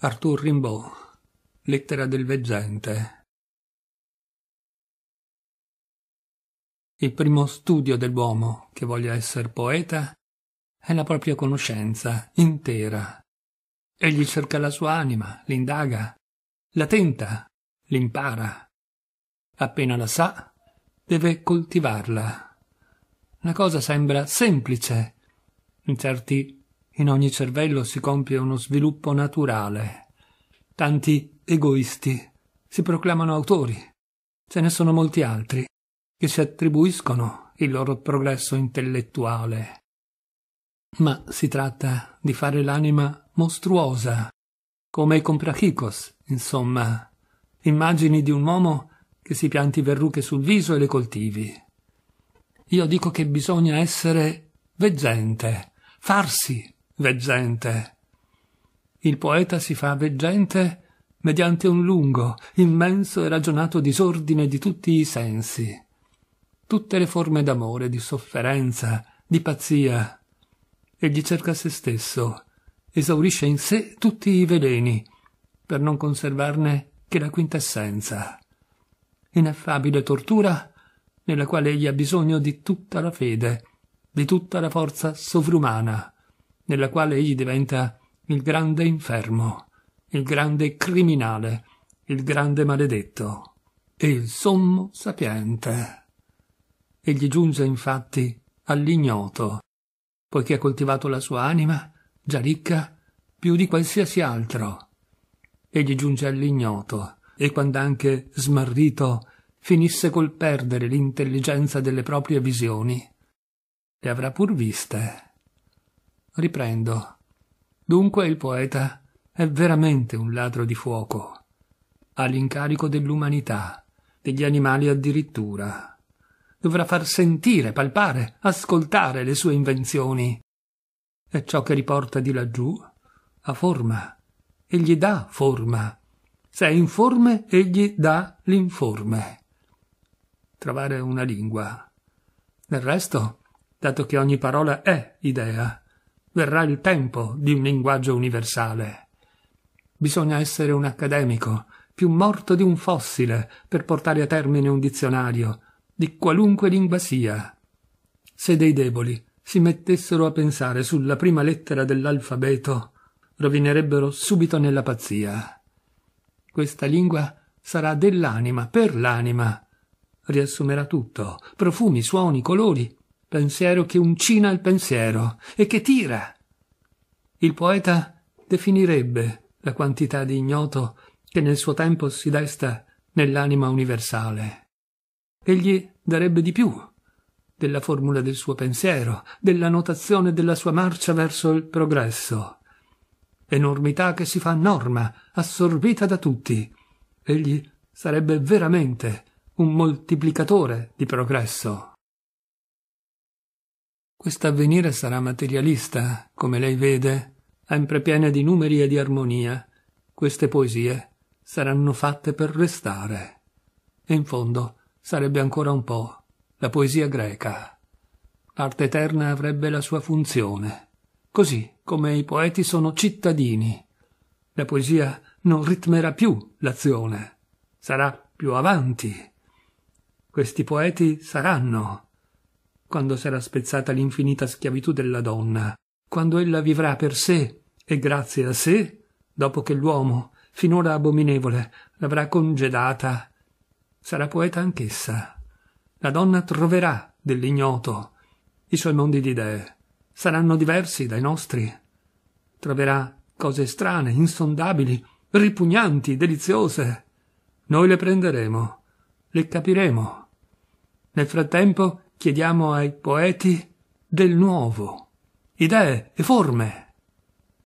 Arthur Rimbaud, Lettera del veggente. Il primo studio dell'uomo che voglia essere poeta è la propria conoscenza intera. Egli cerca la sua anima, l'indaga, la tenta, l'impara. Appena la sa, deve coltivarla. La cosa sembra semplice in certi in ogni cervello si compie uno sviluppo naturale. Tanti egoisti si proclamano autori. Ce ne sono molti altri che si attribuiscono il loro progresso intellettuale. Ma si tratta di fare l'anima mostruosa, come i comprachicos, insomma, immagini di un uomo che si pianti verruche sul viso e le coltivi. Io dico che bisogna essere veggente, farsi veggente. Il poeta si fa veggente mediante un lungo, immenso e ragionato disordine di tutti i sensi, tutte le forme d'amore, di sofferenza, di pazzia. Egli cerca se stesso, esaurisce in sé tutti i veleni, per non conservarne che la quintessenza. Ineffabile tortura nella quale egli ha bisogno di tutta la fede, di tutta la forza sovrumana, nella quale egli diventa il grande infermo, il grande criminale, il grande maledetto e il sommo sapiente. Egli giunge infatti all'ignoto, poiché ha coltivato la sua anima, già ricca, più di qualsiasi altro. Egli giunge all'ignoto e quando anche smarrito finisse col perdere l'intelligenza delle proprie visioni, le avrà pur viste Riprendo. Dunque il poeta è veramente un ladro di fuoco. Ha l'incarico dell'umanità, degli animali addirittura. Dovrà far sentire, palpare, ascoltare le sue invenzioni. E ciò che riporta di laggiù ha forma. Egli dà forma. Se è informe, egli dà l'informe. Trovare una lingua. Del resto, dato che ogni parola è idea, verrà il tempo di un linguaggio universale. Bisogna essere un accademico, più morto di un fossile, per portare a termine un dizionario, di qualunque lingua sia. Se dei deboli si mettessero a pensare sulla prima lettera dell'alfabeto, rovinerebbero subito nella pazzia. Questa lingua sarà dell'anima, per l'anima. Riassumerà tutto, profumi, suoni, colori, pensiero che uncina il pensiero e che tira. Il poeta definirebbe la quantità di ignoto che nel suo tempo si desta nell'anima universale. Egli darebbe di più della formula del suo pensiero, della notazione della sua marcia verso il progresso. Enormità che si fa norma, assorbita da tutti. Egli sarebbe veramente un moltiplicatore di progresso. Questo avvenire sarà materialista, come lei vede, sempre piena di numeri e di armonia. Queste poesie saranno fatte per restare. E in fondo sarebbe ancora un po' la poesia greca. L'arte eterna avrebbe la sua funzione, così come i poeti sono cittadini. La poesia non ritmerà più l'azione, sarà più avanti. Questi poeti saranno quando sarà spezzata l'infinita schiavitù della donna, quando ella vivrà per sé e grazie a sé, dopo che l'uomo, finora abominevole, l'avrà congedata, sarà poeta anch'essa. La donna troverà dell'ignoto i suoi mondi di idee. Saranno diversi dai nostri. Troverà cose strane, insondabili, ripugnanti, deliziose. Noi le prenderemo, le capiremo. Nel frattempo Chiediamo ai poeti del nuovo, idee e forme.